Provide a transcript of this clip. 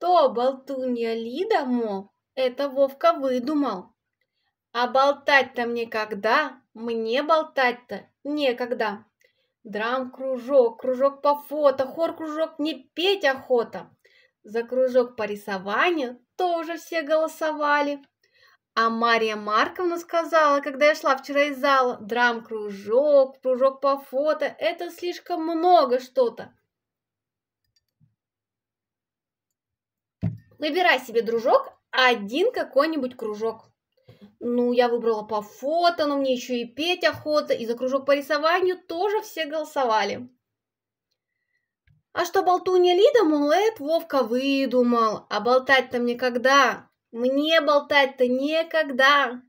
что болтунья Лида, мол, это Вовка выдумал. А болтать-то мне когда? Мне болтать-то некогда. Драм-кружок, кружок по фото, хор-кружок не петь охота. За кружок по рисованию тоже все голосовали. А Мария Марковна сказала, когда я шла вчера из зала, драм-кружок, кружок по фото, это слишком много что-то. Выбирай себе, дружок, один какой-нибудь кружок. Ну, я выбрала по фото, но мне еще и петь охота, и за кружок по рисованию тоже все голосовали. А что болтунья Лида, мол, это Вовка выдумал, а болтать-то мне когда? Мне болтать-то некогда.